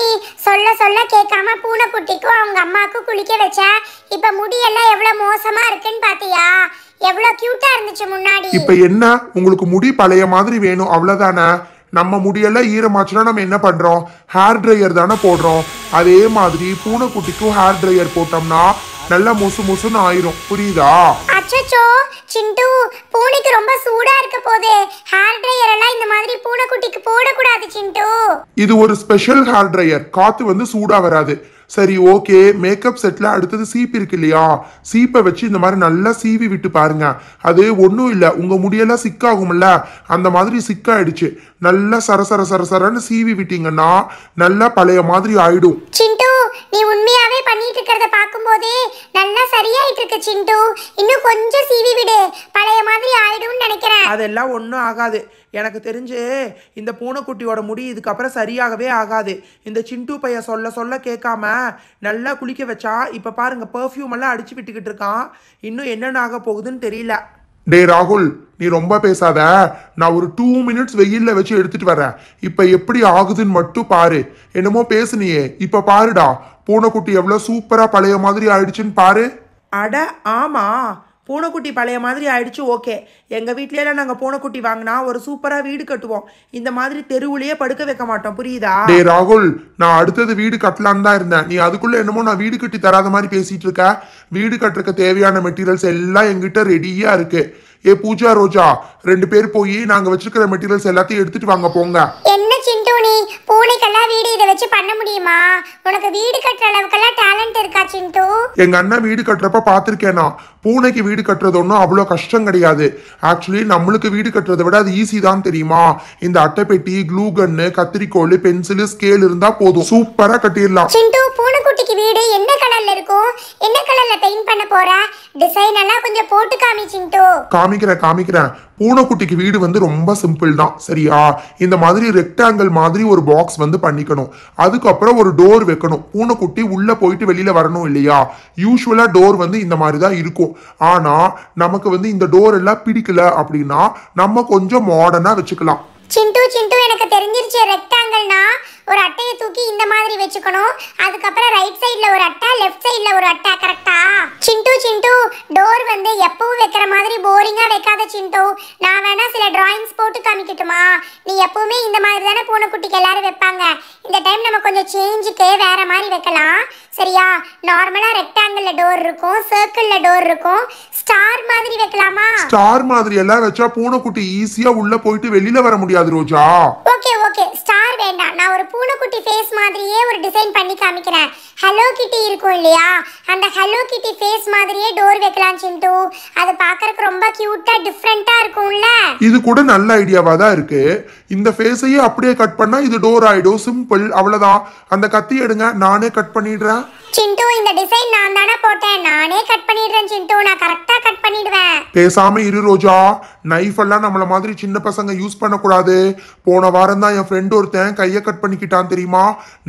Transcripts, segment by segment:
நீ சொல்ல சொல்ல கேட்காம பூனைக்குட்டிக்கும் அவங்க அம்மாவுக்கும் குளிக்க வச்ச இப்ப முடியெல்லாம் எவ்வளவு மோசமா இருக்குன்னு பாத்தியா எவ்வளவு கியூட்டா இருந்துச்சு முன்னாடி இப்ப என்ன உங்களுக்கு முடி பழைய மாதிரி வேணும் அவ்வளவுதானே நம்ம முடியெல்லாம் ஈரமாச்சுன்னா நம்ம என்ன பண்றோம் ஹேர் ட்ரையர் தானே போடுறோம் அதே மாதிரி பூனைக்குட்டிக்கும் ஹேர் ட்ரையர் போட்டோம்னா நல்லா முசு முசுன்னு ஆயிரும் புரியுதா அச்சோ சிண்டு பூனைக்கு ரொம்ப சூடா இருக்க போதே ஹேர் ட்ரையர் எல்லாம் இந்த மாதிரி பூனைக்குட்டிக்கு போடக்கூடாது சிண்டு இது ஒரு ஸ்பெஷல் ஹேர் ட்ரையர் காத்து வந்து சூடா வராது சரி ஓகே மேக்கப் செட்டில் அடுத்தது சீப்பு இருக்கு இல்லையா சீப்பை வச்சு இந்த மாதிரி நல்லா சீவி விட்டு பாருங்க அது ஒன்றும் இல்லை உங்கள் முடியெல்லாம் சிக்காகும்ல அந்த மாதிரி சிக்காயிடுச்சு நல்லா சர சர சர சரன்னு சீவி விட்டீங்கன்னா நல்லா பழைய மாதிரி ஆயிடும் சிண்டு நீ உண்மையாவே பண்ணிட்டு இருக்கிறத பாக்கும்போதே நல்லா சரியாயிட்டு இருக்கு சிண்டு இன்னும் கொஞ்சம் சீவி விடு பழைய மாதிரி ஆயிடும்னு நினைக்கிறேன் அதெல்லாம் ஒன்றும் ஆகாது எனக்கு தெரிஞ்சு இந்த பூனைக்குட்டியோட முடி இதுக்கப்புறம் சரியாகவே ஆகாது இந்த சிண்டு பைய சொல்ல சொல்ல கேட்காம நல்லா குளிக்க வச்சா இப்போ பாருங்க பர்ஃப்யூம் எல்லாம் அடிச்சு விட்டுக்கிட்டு இருக்கான் இன்னும் என்னென்ன ஆக போகுதுன்னு தெரியல டே ராகுல் நீ ரொம்ப பேசாத நான் ஒரு டூ மினிட்ஸ் வெயில்ல வச்சு எடுத்துட்டு வரேன் இப்ப எப்படி ஆகுதுன்னு மட்டும் பாரு என்னமோ பேசுனியே இப்ப பாருடா பூனைக்குட்டி எவ்வளவு சூப்பரா பழைய மாதிரி ஆயிடுச்சுன்னு பாரு அட ஆமா பூனைக்குட்டி பழைய மாதிரி ஆயிடுச்சு ஓகே எங்கள் வீட்லேயெல்லாம் நாங்கள் பூனைக்குட்டி வாங்கினா ஒரு சூப்பராக வீடு கட்டுவோம் இந்த மாதிரி தெருவுலேயே படுக்க வைக்க மாட்டோம் புரியுதா டே ராகுல் நான் அடுத்தது வீடு கட்டலான்னு தான் இருந்தேன் நீ அதுக்குள்ளே என்னமோ நான் வீடு கட்டி தராத மாதிரி பேசிகிட்டு இருக்க வீடு கட்டுறக்க தேவையான மெட்டீரியல்ஸ் எல்லாம் எங்கிட்ட ரெடியாக இருக்குது ஏ பூஜா ரோஜா ரெண்டு பேர் போய் நாங்க வச்சிருக்கிற மெட்டீரியல்ஸ் எல்லாத்தையும் எடுத்துட்டு வாங்க போங்க என்ன சிண்டோனி பூனைக்கெல்லாம் வீடு இதை வச்சு பண்ண முடியுமா உனக்கு வீடு கட்டுற அளவுக்கெல்லாம் டேலண்ட் இருக்கா சிண்டு எங்க அண்ணன் வீடு கட்டுறப்ப பாத்திருக்கேனா பூனைக்கு வீடு கட்டுறது ஒன்றும் அவ்வளோ கஷ்டம் கிடையாது ஆக்சுவலி நம்மளுக்கு வீடு கட்டுறதை விட அது ஈஸி தான் தெரியுமா இந்த அட்டைப்பெட்டி க்ளூ கன்னு கத்திரிக்கோல் பென்சில் ஸ்கேல் இருந்தா போதும் சூப்பரா கட்டிடலாம் சிண்டு பூனைக்குட்டி இன்னைக்கு வீடு என்ன கலர்ல இருக்கும் என்ன கலர்ல பெயிண்ட் பண்ண போற டிசைன் எல்லாம் கொஞ்சம் போட்டு காமிச்சிட்டு காமிக்கிறேன் காமிக்கிறேன் பூனைக்குட்டிக்கு வீடு வந்து ரொம்ப சிம்பிள் தான் சரியா இந்த மாதிரி ரெக்டாங்கிள் மாதிரி ஒரு பாக்ஸ் வந்து பண்ணிக்கணும் அதுக்கப்புறம் ஒரு டோர் வைக்கணும் பூனைக்குட்டி உள்ள போயிட்டு வெளியில வரணும் இல்லையா யூஸ்வலா டோர் வந்து இந்த மாதிரி தான் இருக்கும் ஆனா நமக்கு வந்து இந்த டோர் எல்லாம் பிடிக்கல அப்படின்னா நம்ம கொஞ்சம் மாடர்னா வச்சுக்கலாம் சிண்டு சிண்டு எனக்கு தெரிஞ்சிருச்சு ரெக்டாங்கிள்னா ஒரு அட்டையை தூக்கி இந்த மாதிரி வச்சுக்கணும் அதுக்கப்புறம் ரைட் சைடில் ஒரு அட்டை லெஃப்ட் சைடில் ஒரு அட்டை கரெக்டா சிண்டு சிண்டு டோர் வந்து எப்பவும் வைக்கிற மாதிரி போரிங்காக வைக்காத சிண்டு நான் வேணா சில டிராயிங்ஸ் போட்டு காமிக்கட்டுமா நீ எப்பவுமே இந்த மாதிரி தானே பூனைக்குட்டிக்கு எல்லாரும் வைப்பாங்க இந்த டைம் நம்ம கொஞ்சம் சேஞ்சுக்கு வேற மாதிரி வைக்கலாம் சரியா நார்மலாக ரெக்டாங்கிளில் டோர் இருக்கும் சர்க்கிளில் டோர் இருக்கும் ஸ்டார் மாதிரி வைக்கலாமா ஸ்டார் மாதிரி எல்லாம் வச்சா பூனைக்குட்டி ஈஸியா உள்ள போயிட்டு வெளியில வர முடியாது ரோஜா ஓகே ஓகே நான் ஒரு பூனைக்குட்டி ஃபேஸ் மாதிரியே ஒரு டிசைன் பண்ணி காமிக்கிறேன் ஹலோ கிட்டி இருக்கும் இல்லையா அந்த ஹலோ கிட்டி ஃபேஸ் மாதிரியே டோர் வைக்கலாம் சிந்து அது பார்க்கறதுக்கு ரொம்ப கியூட்டா டிஃபரெண்டா இருக்கும்ல இது கூட நல்ல ஐடியாவா தான் இருக்கு இந்த ஃபேஸையே அப்படியே கட் பண்ணா இது டோர் ஆயிடும் சிம்பிள் அவ்வளவுதான் அந்த கத்தி எடுங்க நானே கட் பண்ணிடுறேன் சிந்து இந்த டிசைன் நான் தானே போட்டேன் நானே கட் பண்ணிடுறேன் சிந்து நான் கரெக்டா கட் பண்ணிடுவேன் பேசாம இரு ரோஜா நைஃப் எல்லாம் நம்மள மாதிரி சின்ன பசங்க யூஸ் பண்ணக்கூடாது போன வாரம் தான் என் ஃப்ரெண்ட் ஒருத்தன் கையை கட் பண்ணிக்கிட்டான் தெரியுமா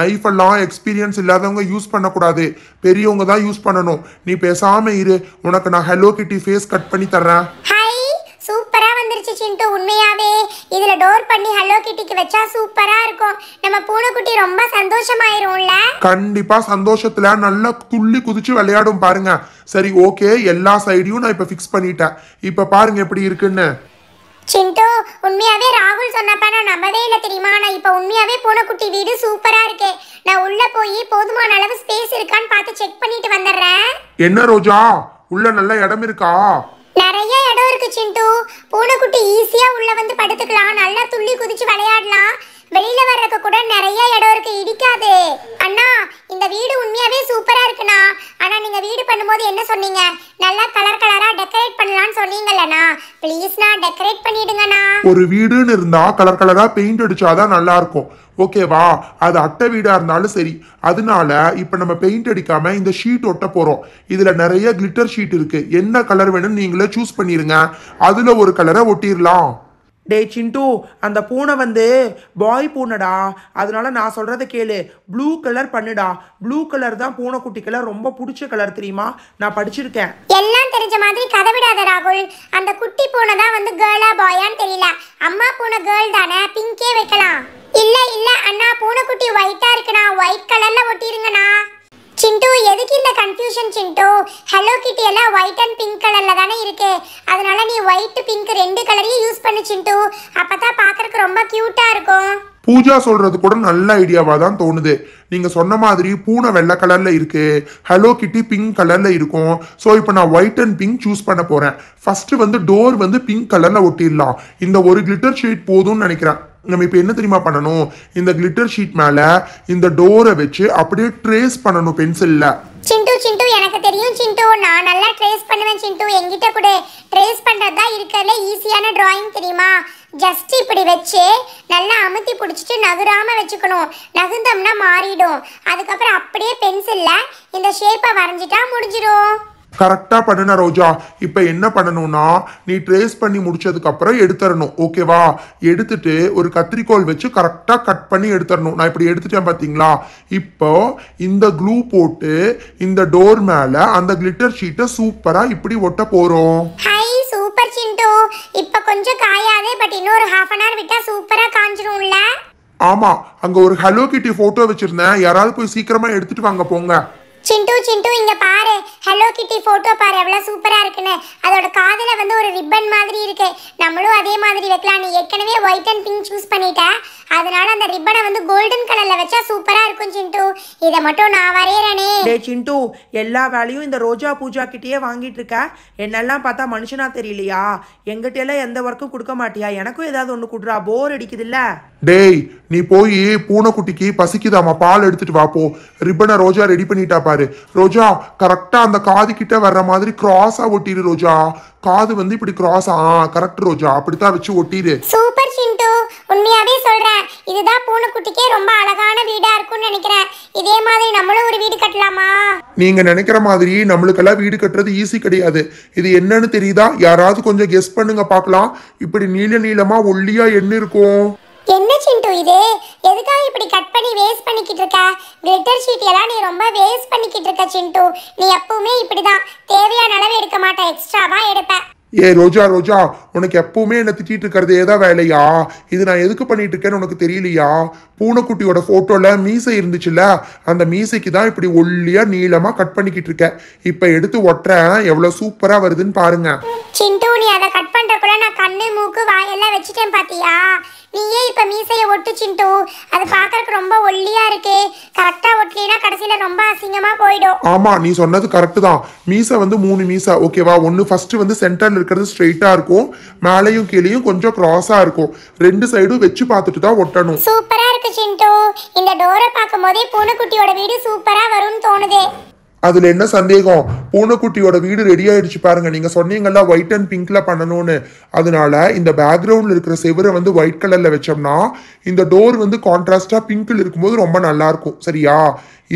நைஃப் எல்லாம் எக்ஸ்பீரியன்ஸ் இல்லாதவங்க யூஸ் பண்ணக்கூடாது பெரியவங்க தான் யூஸ் பண்ணணும் நீ பேசாம இரு உனக்கு நான் ஹலோ கிட்டி ஃபேஸ் கட் பண்ணி தர்றேன் ஹாய் சூப்பரா வந்துருச்சு சிண்டு உண்மையாவே இதுல டோர் பண்ணி ஹலோ கிட்டிக்கு வெச்சா சூப்பரா இருக்கும் நம்ம பூனைக்குட்டி ரொம்ப சந்தோஷமாயிரும்ல கண்டிப்பா சந்தோஷத்துல நல்லா துள்ளி குதிச்சு விளையாடும் பாருங்க சரி ஓகே எல்லா சைடையும் நான் இப்ப ஃபிக்ஸ் பண்ணிட்டேன் இப்ப பாருங்க எப்படி இருக்குன்னு சிண்டு உண்மையாவே ராகுல் சொன்னப்ப நான் நம்பவே இல்லை தெரியுமா நான் இப்போ உண்மையாவே பூனைக்குட்டி வீடு சூப்பரா இருக்கு நான் உள்ள போய் போதுமான அளவு ஸ்பேஸ் இருக்கான்னு பார்த்து செக் பண்ணிட்டு வந்துடுறேன் என்ன ரோஜா உள்ள நல்ல இடம் இருக்கா நிறைய இடம் இருக்கு சிண்டு பூனைக்குட்டி ஈஸியா உள்ள வந்து படுத்துக்கலாம் நல்லா துள்ளி குதிச்சு விளையாடலாம் வெளியில வர்றதுக்கு கூட நிறைய இடம் இருக்கு இடிக்காது அண்ணா இந்த வீடு உண்மையாவே சூப்பரா இருக்குண்ணா ஆனா நீங்க வீடு பண்ணும்போது என்ன சொன்னீங்க நல்லா கலர் கலரா டெக்கரேட் பண்ணலாம்னு சொன்னீங்கல்லண்ணா ப்ளீஸ்ண்ணா டெக்கரேட் பண்ணிடுங்கண்ணா ஒரு வீடுன்னு இருந்தா கலர் கலரா பெயிண்ட் அடிச்சாதான் நல்லா இருக்கும் ஓகேவா அது அட்டை வீடாக இருந்தாலும் சரி அதனால இப்போ நம்ம பெயிண்ட் அடிக்காம இந்த ஷீட் ஒட்ட போகிறோம் இதில் நிறைய கிளிட்டர் ஷீட் இருக்குது என்ன கலர் வேணும்னு நீங்களே சூஸ் பண்ணிடுங்க அதில் ஒரு கலரை ஒட்டிடலாம் டே சிண்டு அந்த பூனை வந்து பாய் பூனைடா அதனால நான் சொல்கிறத கேளு ப்ளூ கலர் பண்ணுடா ப்ளூ கலர் தான் பூனைக்குட்டி கலர் ரொம்ப பிடிச்ச கலர் தெரியுமா நான் படிச்சிருக்கேன் எல்லாம் தெரிஞ்ச மாதிரி கதை விடாத ராகுல் அந்த குட்டி பூனை தான் வந்து கேர்ளா பாயான்னு தெரியல அம்மா பூனை கேர்ள் தானே பிங்கே வைக்கலாம் இல்லை இல்லை அண்ணா பூனைக்குட்டி ஒயிட்டாக இருக்குண்ணா ஒயிட் கலரில் ஒட்டிருங்கண்ணா சிண்டு எதுக்கு இந்த கன்ஃபியூஷன் சிண்டு ஹலோ கிட்டி எல்லாம் ஒயிட் அண்ட் பிங்க் கலரில் தானே இருக்கு அதனால நீ ஒயிட் பிங்க் ரெண்டு கலரையும் யூஸ் பண்ணு சிண்டு அப்பதான் பாக்குறதுக்கு ரொம்ப கியூட்டா இருக்கும் பூஜா சொல்றது கூட நல்ல ஐடியாவா தான் தோணுது நீங்க சொன்ன மாதிரி பூனை வெள்ளை கலர்ல இருக்கு ஹலோ கிட்டி பிங்க் கலர்ல இருக்கும் ஸோ இப்போ நான் ஒயிட் அண்ட் பிங்க் சூஸ் பண்ண போறேன் ஃபர்ஸ்ட் வந்து டோர் வந்து பிங்க் கலர்ல ஒட்டிடலாம் இந்த ஒரு கிளிட்டர் ஷீட் போதும்னு நினைக்கிறேன் நம்ம இப்போ என்ன தெரியுமா பண்ணணும் இந்த கிளிட்டர் ஷீட் மேலே இந்த டோரை வச்சு அப்படியே ட்ரேஸ் பண்ணணும் பென்சிலில் சிண்டு சிண்டு எனக்கு தெரியும் சிண்டு நான் நல்லா ட்ரேஸ் பண்ணுவேன் சிண்டு எங்கிட்ட கூட ட்ரேஸ் பண்ணுறது தான் இருக்கிறதுல ஈஸியான டிராயிங் தெரியுமா ஜஸ்ட் இப்படி வச்சு நல்லா அமுத்தி பிடிச்சிட்டு நகராமல் வச்சுக்கணும் நகுந்தோம்னா மாறிடும் அதுக்கப்புறம் அப்படியே பென்சிலில் இந்த ஷேப்பை வரைஞ்சிட்டா முடிஞ்சிடும் கரெக்டாக பண்ணுன ரோஜா இப்போ என்ன பண்ணணும்னா நீ ட்ரேஸ் பண்ணி முடிச்சதுக்கப்புறம் எடுத்துடணும் ஓகேவா எடுத்துட்டு ஒரு கத்திரிக்கோல் வச்சு கரெக்டாக கட் பண்ணி எடுத்துடணும் நான் இப்படி எடுத்துட்டேன் பார்த்தீங்களா இப்போ இந்த க்ளூ போட்டு இந்த டோர் மேலே அந்த கிளிட்டர் ஷீட்டை சூப்பராக இப்படி ஒட்ட போகிறோம் சூப்பர் சிண்டு இப்போ கொஞ்சம் காயாதே பட் இன்னொரு ஹாஃப் அன் ஹவர் விட்டா சூப்பராக காஞ்சிரும்ல ஆமா அங்க ஒரு ஹலோ கிட்டி போட்டோ வச்சிருந்தேன் யாராவது போய் சீக்கிரமா எடுத்துட்டு வாங்க போங்க சிண்டு சிண்டு இங்க பாரு ஹலோ கிட்டி போட்டோ பாரு எவ்வளவு சூப்பரா இருக்குன்னு அதோட காதல வந்து ஒரு ரிப்பன் மாதிரி இருக்கு நம்மளும் அதே மாதிரி வைக்கலாம் நீ ஏற்கனவே ஒயிட் அண்ட் பிங்க் சூஸ் பண்ணிட்ட அதனால அந்த ரிப்பனை வந்து கோல்டன் கலர்ல வச்சா சூப்பரா இருக்கும் சிண்டு இதை மட்டும் நான் வரையறனே சிண்டு எல்லா வேலையும் இந்த ரோஜா பூஜா கிட்டேயே வாங்கிட்டு இருக்க என்னெல்லாம் பார்த்தா மனுஷனா தெரியலையா எங்கிட்ட எல்லாம் எந்த ஒர்க்கும் கொடுக்க மாட்டியா எனக்கும் ஏதாவது ஒன்று கொடுறா போர் அடிக்குதுல்ல டேய் நீ போய் பூனைக்குட்டிக்கு பசிக்குதாமா பால் எடுத்துட்டு வாப்போ ரிப்பனை ரோஜா ரெடி பண்ணிட்டா பாரு ரோஜா கரெக்டா அந்த காது கிட்ட வர்ற மாதிரி கிராஸா ஒட்டிடு ரோஜா காது வந்து இப்படி கிராஸ் ஆ கரெக்ட் ரோஜா அப்படித்தான் வச்சு ஒட்டிடு சூப்பர் சிண்டு உண்மையாவே சொல்றேன் இதுதான் பூனைக்குட்டிக்கே ரொம்ப அழகான வீடா இருக்கும்னு நினைக்கிறேன் இதே மாதிரி நம்மளும் ஒரு வீடு கட்டலாமா நீங்க நினைக்கிற மாதிரி நம்மளுக்கெல்லாம் வீடு கட்டுறது ஈஸி கிடையாது இது என்னன்னு தெரியுதா யாராவது கொஞ்சம் கெஸ் பண்ணுங்க பார்க்கலாம் இப்படி நீள நீளமா ஒல்லியா என்ன இருக்கும் என்ன சிண்டு இது எதுக்காக இப்படி கட் பண்ணி வேஸ்ட் பண்ணிக்கிட்டு இருக்க கிளிட்டர் ஷீட் எல்லாம் நீ ரொம்ப வேஸ்ட் பண்ணிக்கிட்டு இருக்க சிண்டு நீ எப்பவுமே இப்படிதான் தேவையான அளவு எடுக்க மாட்டேன் எக்ஸ்ட்ராவா எடுப்ப ஏ ரோஜா ரோஜா உனக்கு எப்பவுமே என்ன திட்டிட்டு இருக்கிறது ஏதா வேலையா இது நான் எதுக்கு பண்ணிட்டு இருக்கேன்னு உனக்கு தெரியலையா பூனைக்குட்டியோட போட்டோல மீசை இருந்துச்சுல்ல அந்த மீசைக்கு தான் இப்படி ஒல்லியா நீளமா கட் பண்ணிக்கிட்டு இருக்கேன் இப்ப எடுத்து ஒட்டுறேன் எவ்வளவு சூப்பரா வருதுன்னு பாருங்க சிண்டு நீ அதை கட் பண்றக்குள்ள நான் கண்ணு மூக்கு வாயெல்லாம் வச்சுட்டேன் பாத்தியா நீயே இப்போ மீசையை ஒட்டுச்சின்ட்டு அது பார்க்கறதுக்கு ரொம்ப ஒல்லியா இருக்கு கரெக்டா ஒட்டலினா கடைசியில ரொம்ப அசிங்கமா போயிடும் ஆமா நீ சொன்னது கரெக்ட் தான் மீசை வந்து மூணு மீசை ஓகேவா ஒன்று ஃபர்ஸ்ட் வந்து சென்டர்ல இருக்கிறது ஸ்ட்ரைட்டா இருக்கும் மேலையும் கீழேயும் கொஞ்சம் கிராஸா இருக்கும் ரெண்டு சைடும் வச்சு பார்த்துட்டு தான் ஒட்டணும் சூப்பரா இருக்கு சின்ட்டு இந்த டோரை பார்க்கும் போதே பூனைக்குட்டியோட வீடு சூப்பரா வரும்னு தோணுதே அதுல என்ன சந்தேகம் பூனைக்குட்டியோட வீடு ரெடி ஆயிடுச்சு பாருங்க நீங்க சொன்னீங்கல்ல ஒயிட் அண்ட் பிங்க்ல பண்ணணும்னு அதனால இந்த பேக்ரவுண்ட்ல இருக்கிற செவரை வந்து ஒயிட் கலர்ல வச்சோம்னா இந்த டோர் வந்து கான்ட்ராஸ்டா பிங்க்ல இருக்கும்போது ரொம்ப நல்லா இருக்கும் சரியா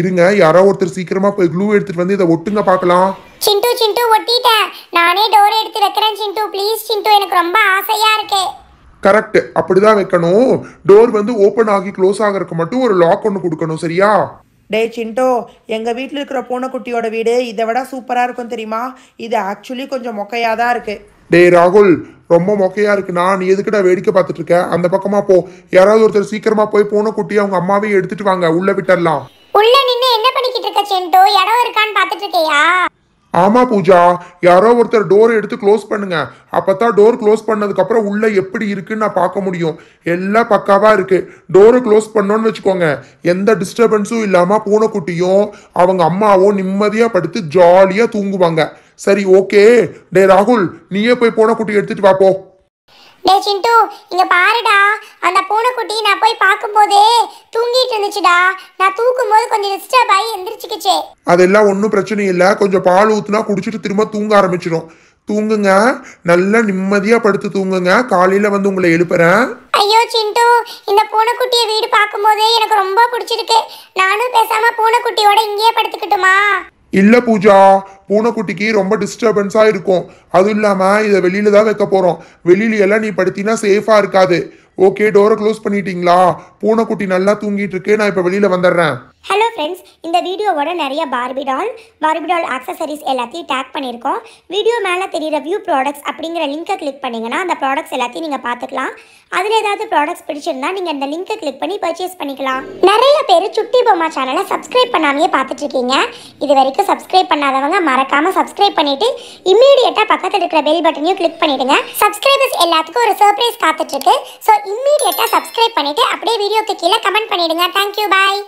இருங்க யாரோ ஒருத்தர் சீக்கிரமா போய் க்ளூ எடுத்துட்டு வந்து இதை ஒட்டுங்க பார்க்கலாம் சிண்டு சிண்டு ஒட்டிட்டேன் நானே டோர் எடுத்து வைக்கிறேன் சிண்டு ப்ளீஸ் சிண்டு எனக்கு ரொம்ப ஆசையா இருக்கே கரெக்ட் அப்படிதான் வைக்கணும் டோர் வந்து ஓப்பன் ஆகி க்ளோஸ் ஆகிறதுக்கு மட்டும் ஒரு லாக் ஒன்று கொடுக்கணும் சரியா டே சின்டோ எங்கள் வீட்டில் இருக்கிற பூனைக்குட்டியோட வீடு இதை விட சூப்பராக இருக்கும் தெரியுமா இது ஆக்சுவலி கொஞ்சம் மொக்கையாக தான் இருக்குது டே ராகுல் ரொம்ப மொக்கையாக இருக்கு நான் எதுக்கிட்ட வேடிக்கை பார்த்துட்டு இருக்கேன் அந்த பக்கமாக போ யாராவது ஒருத்தர் சீக்கிரமாக போய் பூனைக்குட்டி அவங்க அம்மாவையும் எடுத்துட்டு வாங்க உள்ள விட்டுடலாம் உள்ள நின்று என்ன பண்ணிக்கிட்டு இருக்க சென்டோ இடம் இருக்கான்னு பார்த்துட்டு இருக்கியா ஆமா பூஜா யாரோ ஒருத்தர் டோரை எடுத்து க்ளோஸ் பண்ணுங்க தான் டோர் க்ளோஸ் பண்ணதுக்கு அப்புறம் உள்ள எப்படி இருக்குன்னு நான் பார்க்க முடியும் எல்லாம் பக்காவா இருக்கு டோரை க்ளோஸ் பண்ணோன்னு வச்சுக்கோங்க எந்த டிஸ்டர்பன்ஸும் இல்லாம பூனைக்குட்டியும் அவங்க அம்மாவும் நிம்மதியா படுத்து ஜாலியா தூங்குவாங்க சரி ஓகே டே ராகுல் நீயே போய் பூனைக்குட்டி எடுத்துட்டு வாப்போ டே சிண்டு இங்க பாருடா அந்த பூனைக்குட்டி நான் போய் பார்க்கும்போதே தூங்கிட்டு இருந்துச்சுடா நான் தூக்கும் போது கொஞ்சம் டிஸ்டர்ப் ஆகி எந்திரிச்சுக்கிச்சே அதெல்லாம் ஒன்றும் பிரச்சனை இல்லை கொஞ்சம் பால் ஊத்துனா குடிச்சிட்டு திரும்ப தூங்க ஆரம்பிச்சிடும் தூங்குங்க நல்லா நிம்மதியா படுத்து தூங்குங்க காலையில வந்து உங்களை எழுப்புறேன் ஐயோ சிண்டு இந்த பூனைக்குட்டியை வீடு பார்க்கும்போதே எனக்கு ரொம்ப பிடிச்சிருக்கு நானும் பேசாம பூனைக்குட்டியோட இங்கேயே படுத்துக்கிட்டுமா இல்லை பூஜா பூனைக்குட்டிக்கு ரொம்ப டிஸ்டர்பன்ஸாக இருக்கும் அதுவும் இல்லாமல் இதை வெளியில தான் வைக்க போகிறோம் வெளியில எல்லாம் நீ படுத்தினா சேஃபாக இருக்காது ஓகே டோரை க்ளோஸ் பண்ணிட்டீங்களா பூனைக்குட்டி நல்லா தூங்கிட்டு இருக்கு நான் இப்போ வெளியில் வந்துடுறேன் ஹலோ ஃப்ரெண்ட்ஸ் இந்த வீடியோவோட நிறைய Barbie doll Barbie doll accessories எல்லாத்தையும் டேக் பண்ணியிருக்கோம் வீடியோ மேலே தெரிகிற வியூ ப்ராடக்ட்ஸ் அப்படிங்கிற லிங்க்கை கிளிக் பண்ணிங்கன்னா அந்த ப்ராடக்ட்ஸ் எல்லாத்தையும் நீங்கள் பார்த்துக்கலாம் அதில் ஏதாவது ப்ராடக்ட்ஸ் பிடிச்சிருந்தா நீங்கள் இந்த லிங்க்கை கிளிக் பண்ணி பர்ச்சேஸ் பண்ணிக்கலாம் நிறைய பேர் சுட்டி பொம்மா சேனலை சப்ஸ்கிரைப் பண்ணாமையே பார்த்துட்ருக்கீங்க இது வரைக்கும் சப்ஸ்கிரைப் பண்ணாதவங்க மறக்காமல் சப்ஸ்கிரைப் பண்ணிவிட்டு இம்மீடியட்டாக பக்கத்தில் இருக்கிற பெல் பட்டனையும் கிளிக் பண்ணிவிடுங்க சப்ஸ்கிரைபர்ஸ் எல்லாத்துக்கும் ஒரு சர்ப்ரைஸ் காத்துட்ருக்கு ஸோ இம்மீடியட்டாக சப்ஸ்கிரைப் பண்ணிவிட்டு அப்படியே வீடியோக்கு கீழே கமெண்ட் பண்ணிவிடுங்க தேங்க்யூ பாய்